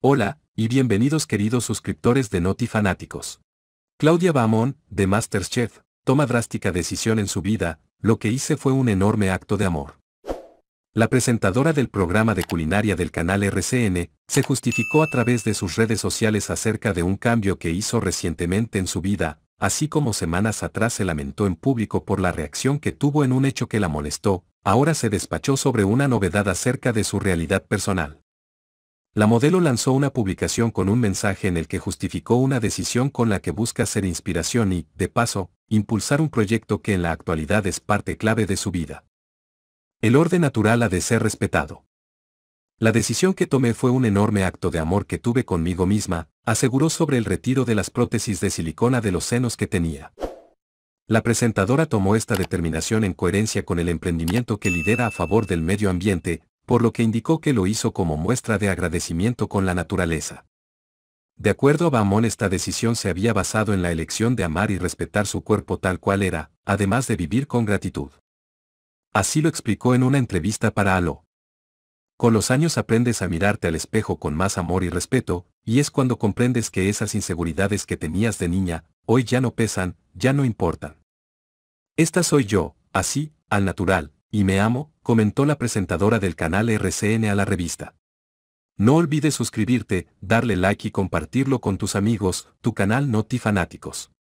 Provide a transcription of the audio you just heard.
Hola, y bienvenidos queridos suscriptores de Noti Fanáticos. Claudia Bamón, de Masterchef, toma drástica decisión en su vida, lo que hice fue un enorme acto de amor. La presentadora del programa de culinaria del canal RCN, se justificó a través de sus redes sociales acerca de un cambio que hizo recientemente en su vida, así como semanas atrás se lamentó en público por la reacción que tuvo en un hecho que la molestó, ahora se despachó sobre una novedad acerca de su realidad personal. La modelo lanzó una publicación con un mensaje en el que justificó una decisión con la que busca ser inspiración y, de paso, impulsar un proyecto que en la actualidad es parte clave de su vida. El orden natural ha de ser respetado. La decisión que tomé fue un enorme acto de amor que tuve conmigo misma, aseguró sobre el retiro de las prótesis de silicona de los senos que tenía. La presentadora tomó esta determinación en coherencia con el emprendimiento que lidera a favor del medio ambiente, por lo que indicó que lo hizo como muestra de agradecimiento con la naturaleza. De acuerdo a Bamón esta decisión se había basado en la elección de amar y respetar su cuerpo tal cual era, además de vivir con gratitud. Así lo explicó en una entrevista para Halo. Con los años aprendes a mirarte al espejo con más amor y respeto, y es cuando comprendes que esas inseguridades que tenías de niña, hoy ya no pesan, ya no importan. Esta soy yo, así, al natural, y me amo, comentó la presentadora del canal RCN a la revista. No olvides suscribirte, darle like y compartirlo con tus amigos, tu canal notifanáticos. Fanáticos.